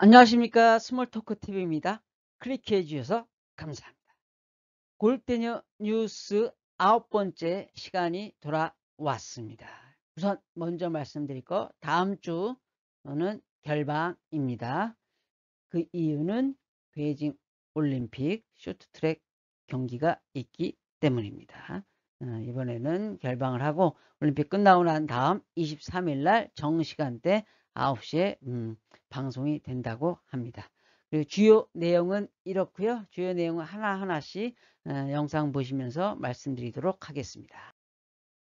안녕하십니까 스몰토크TV입니다. 클릭해 주셔서 감사합니다. 골대녀 뉴스 아홉 번째 시간이 돌아왔습니다. 우선 먼저 말씀드릴 거 다음 주는 결방입니다. 그 이유는 베이징 올림픽 쇼트트랙 경기가 있기 때문입니다. 어, 이번에는 결방을 하고 올림픽 끝나고 난 다음 23일 날 정시간대 9시에 음, 방송이 된다고 합니다. 그리고 주요 내용은 이렇고요. 주요 내용은 하나하나씩 어, 영상 보시면서 말씀드리도록 하겠습니다.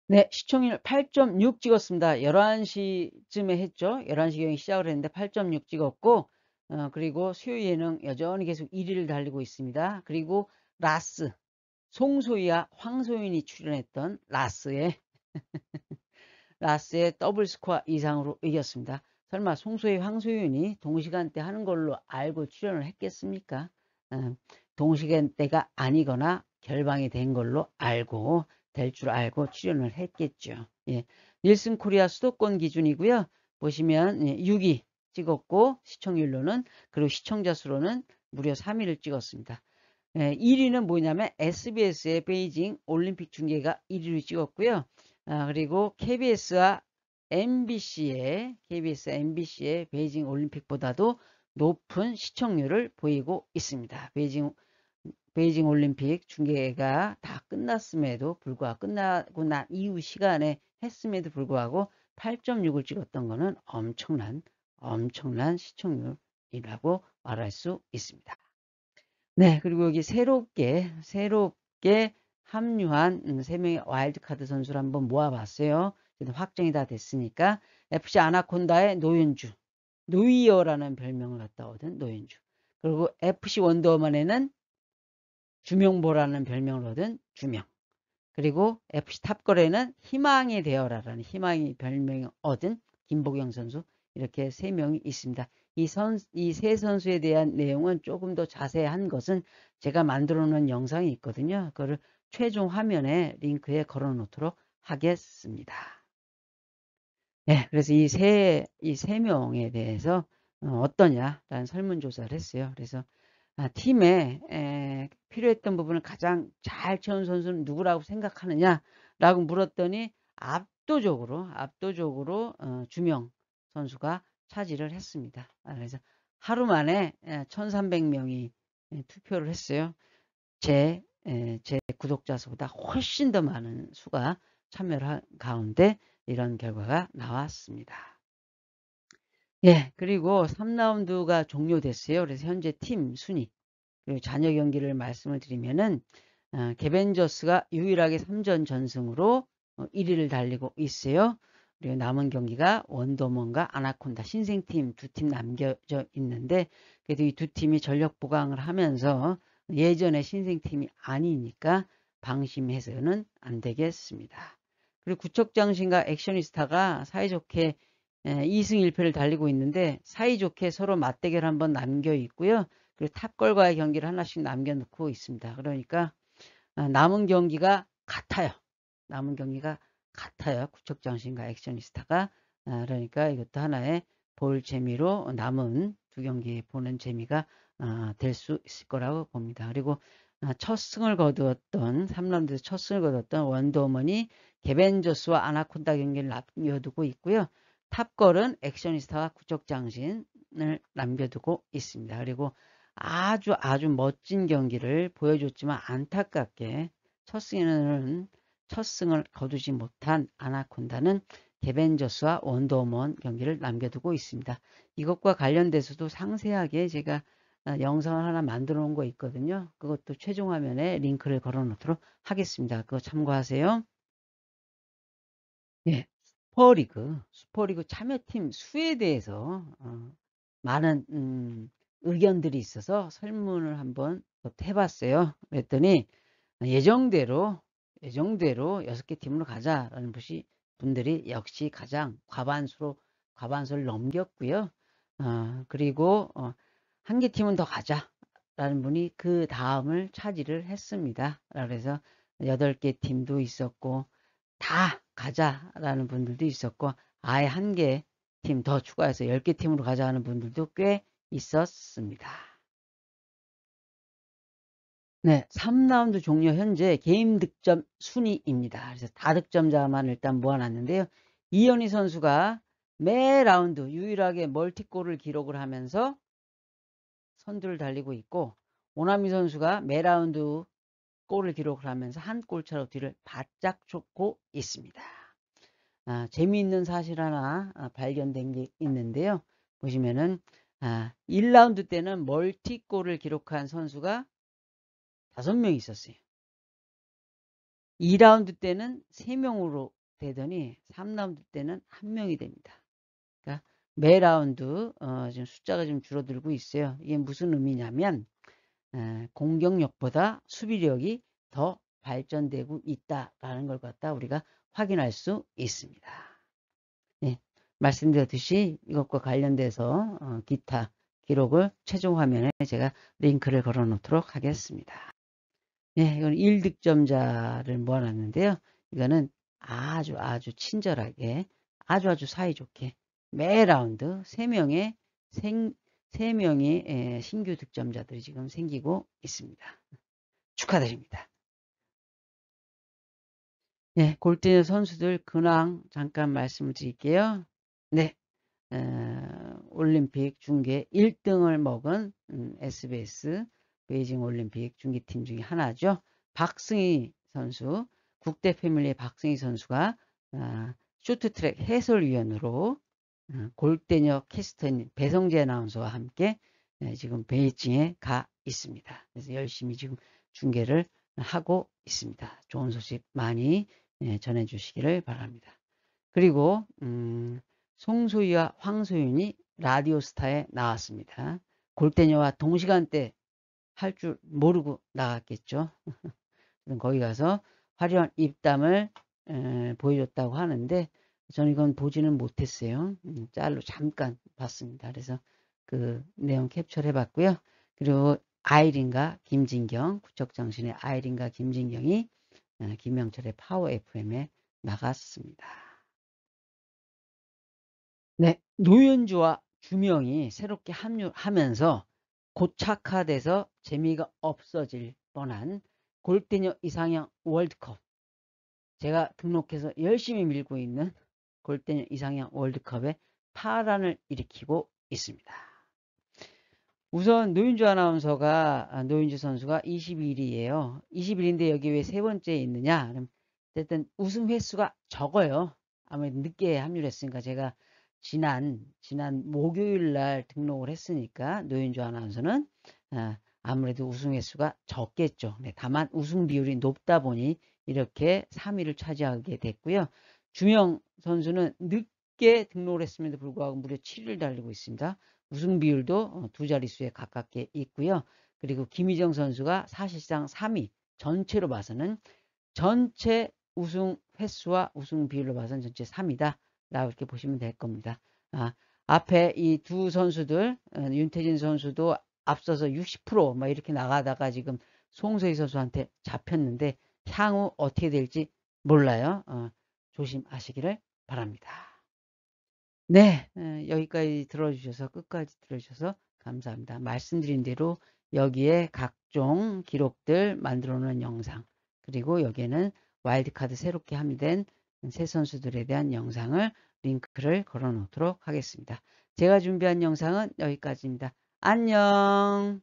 네, 시청률 8.6 찍었습니다. 11시쯤에 했죠. 11시경에 시작을 했는데 8.6 찍었고 어, 그리고 수요 예능 여전히 계속 1위를 달리고 있습니다. 그리고 라스, 송소희와 황소윤이 출연했던 라스의 라스의 더블 스코어 이상으로 이겼습니다. 설마 송소희 황소윤이 동시간대 하는 걸로 알고 출연을 했겠습니까? 어, 동시간대가 아니거나 결방이 된 걸로 알고 될 줄 알고 출연을 했겠죠. 예. 닐슨 코리아 수도권 기준이고요. 보시면 6위 예, 찍었고 시청률로는 그리고 시청자 수로는 무려 3위를 찍었습니다. 1위는 예, 뭐냐면 SBS의 베이징 올림픽 중계가 1위를 찍었고요. 아, 그리고 KBS와 MBC의 KBS MBC의 베이징 올림픽보다도 높은 시청률을 보이고 있습니다. 베이징 베이징 올림픽 중계가 다 끝났음에도 불구하고 끝나고 난 이후 시간에 했음에도 불구하고 8.6을 찍었던 것은 엄청난 엄청난 시청률이라고 말할 수 있습니다. 네, 그리고 여기 새롭게 새롭게 합류한 세 명의 와일드카드 선수를 한번 모아봤어요. 확정이 다 됐으니까 FC 아나콘다의 노윤주, 노이어라는 별명을 갖다 얻은 노윤주. 그리고 FC 원더우먼에는 주명보라는 별명을 얻은 주명. 그리고 FC 탑걸에는 희망이 되어라라는 희망이 별명을 얻은 김복영 선수 이렇게 세 명이 있습니다. 이 선, 이 세 선수에 대한 내용은 조금 더 자세한 것은 제가 만들어 놓은 영상이 있거든요. 그거를 최종 화면에 링크에 걸어 놓도록 하겠습니다. 네, 그래서 이 세, 이 세 명에 대해서 어, 어떠냐라는 설문조사를 했어요. 그래서 아, 팀에 에, 필요했던 부분을 가장 잘 채운 선수는 누구라고 생각하느냐라고 물었더니 압도적으로 압도적으로 어, 주명 선수가 차지를 했습니다. 아, 그래서 하루 만에 1,300명이 투표를 했어요. 제, 제 구독자 수보다 훨씬 더 많은 수가 참여를 한 가운데 이런 결과가 나왔습니다. 예, 그리고 3라운드가 종료됐어요. 그래서 현재 팀 순위 그리고 잔여 경기를 말씀을 드리면은 어, 개벤저스가 유일하게 3전 전승으로 어, 1위를 달리고 있어요. 그리고 남은 경기가 원더먼과 아나콘다 신생팀 두 팀 남겨져 있는데 그래도 이 두 팀이 전력 보강을 하면서 예전에 신생팀이 아니니까 방심해서는 안 되겠습니다. 그리고 구척장신과 액션이스타가 사이좋게 2승 예, 1패를 달리고 있는데 사이좋게 서로 맞대결 한번 남겨 있고요. 그리고 탑걸과의 경기를 하나씩 남겨놓고 있습니다. 그러니까 아, 남은 경기가 같아요. 남은 경기가 같아요. 구척장신과 액션이스타가 아, 그러니까 이것도 하나의 볼 재미로 남은 두 경기 보는 재미가 아, 될수 있을 거라고 봅니다. 그리고 첫 승을 거두었던 3라운드에서 첫 승을 거두었던 원더머니 개벤저스와 아나콘다 경기를 남겨두고 있고요. 탑걸은 액션이스타와 구척장신을 남겨두고 있습니다. 그리고 아주 아주 멋진 경기를 보여줬지만 안타깝게 첫 승에는 첫 승을 거두지 못한 아나콘다는 개벤저스와 원더우먼 경기를 남겨두고 있습니다. 이것과 관련돼서도 상세하게 제가 어, 영상을 하나 만들어 놓은 거 있거든요. 그것도 최종 화면에 링크를 걸어 놓도록 하겠습니다. 그거 참고하세요. 네. 슈퍼리그, 슈퍼리그 참여팀 수에 대해서 어 많은 음 의견들이 있어서 설문을 한번 해 봤어요. 그랬더니 예정대로 예정대로 6개 팀으로 가자라는 분들이 역시 가장 과반수로 과반수를 넘겼고요. 어 그리고 어한 개 팀은 더 가자라는 분이 그 다음을 차지를 했습니다. 그래서 8개 팀도 있었고 다 가자라는 분들도 있었고 아예 한 개 팀 더 추가해서 10개 팀으로 가자 하는 분들도 꽤 있었습니다. 네, 3라운드 종료 현재 게임 득점 순위입니다. 그래서 다득점자만 일단 모아놨는데요. 이현희 선수가 매 라운드 유일하게 멀티골을 기록을 하면서 선두를 달리고 있고 오나미 선수가 매 라운드 골을 기록을 하면서 한 골차로 뒤를 바짝 쫓고 있습니다. 아, 재미있는 사실 하나 아, 발견된 게 있는데요. 보시면은 아, 1라운드 때는 멀티골을 기록한 선수가 5명 있었어요. 2라운드 때는 3명으로 되더니 3라운드 때는 1명이 됩니다. 그러니까 매 라운드 어, 지금 숫자가 좀 줄어들고 있어요. 이게 무슨 의미냐면 공격력보다 수비력이 더 발전되고 있다라는 걸 갖다 우리가 확인할 수 있습니다. 네, 말씀드렸듯이 이것과 관련돼서 어, 기타 기록을 최종 화면에 제가 링크를 걸어 놓도록 하겠습니다. 네, 이건 1득점자를 모아놨는데요. 이거는 아주 아주 친절하게 아주 아주 사이좋게 매 라운드 3명의 생, 3명의 예, 신규 득점자들이 지금 생기고 있습니다. 축하드립니다. 네, 예, 골든 선수들 근황 잠깐 말씀을 드릴게요. 네, 어, 올림픽 중계 1등을 먹은 음, SBS 베이징 올림픽 중계팀 중에 하나죠. 박승희 선수, 국대 패밀리의 박승희 선수가 어, 쇼트트랙 해설위원으로 어, 골대녀 캐스터인 배성재 아나운서와 함께 예, 지금 베이징에 가 있습니다. 그래서 열심히 지금 중계를 하고 있습니다. 좋은 소식 많이 예, 전해주시기를 바랍니다. 그리고 음, 송소희와 황소윤이 라디오스타에 나왔습니다. 골대녀와 동시간대 할 줄 모르고 나갔겠죠. 거기 가서 화려한 입담을 에, 보여줬다고 하는데 저는 이건 보지는 못했어요. 음, 짤로 잠깐 봤습니다. 그래서 그 내용 캡처를 해봤고요. 그리고 아이린과 김진경, 구척장신의 아이린과 김진경이 어, 김명철의 파워 FM에 나갔습니다. 네, 노현주와 주명이 새롭게 합류하면서 고착화돼서 재미가 없어질 뻔한 골대녀 이상형 월드컵 제가 등록해서 열심히 밀고 있는 골대녀 이상형 월드컵에 파란을 일으키고 있습니다. 우선 노윤주 아나운서가 아, 노윤주 선수가 2 1위에요 21인데 여기 왜 세 번째에 있느냐? 어쨌든 우승 횟수가 적어요. 아무래도 늦게 합류했으니까 제가 지난 지난 목요일 날 등록을 했으니까 노윤주 아나운서는 아, 아무래도 우승 횟수가 적겠죠. 네, 다만 우승 비율이 높다 보니 이렇게 3위를 차지하게 됐고요. 주명 선수는 늦게 등록을 했음에도 불구하고 무려 7위를 달리고 있습니다. 우승 비율도 어, 두 자릿수에 가깝게 있고요. 그리고 김희정 선수가 사실상 3위 전체로 봐서는 전체 우승 횟수와 우승 비율로 봐서는 전체 3위다. 라고 이렇게 보시면 될 겁니다. 아, 앞에 이 두 선수들 어, 윤태진 선수도 앞서서 60%막 이렇게 나가다가 지금 송소희 선수한테 잡혔는데 향후 어떻게 될지 몰라요. 어. 조심하시기를 바랍니다. 네, 여기까지 들어주셔서 끝까지 들어주셔서 감사합니다. 말씀드린 대로 여기에 각종 기록들 만들어 놓은 영상 그리고 여기에는 와일드카드 새롭게 함유된 새 선수들에 대한 영상을 링크를 걸어 놓도록 하겠습니다. 제가 준비한 영상은 여기까지입니다. 안녕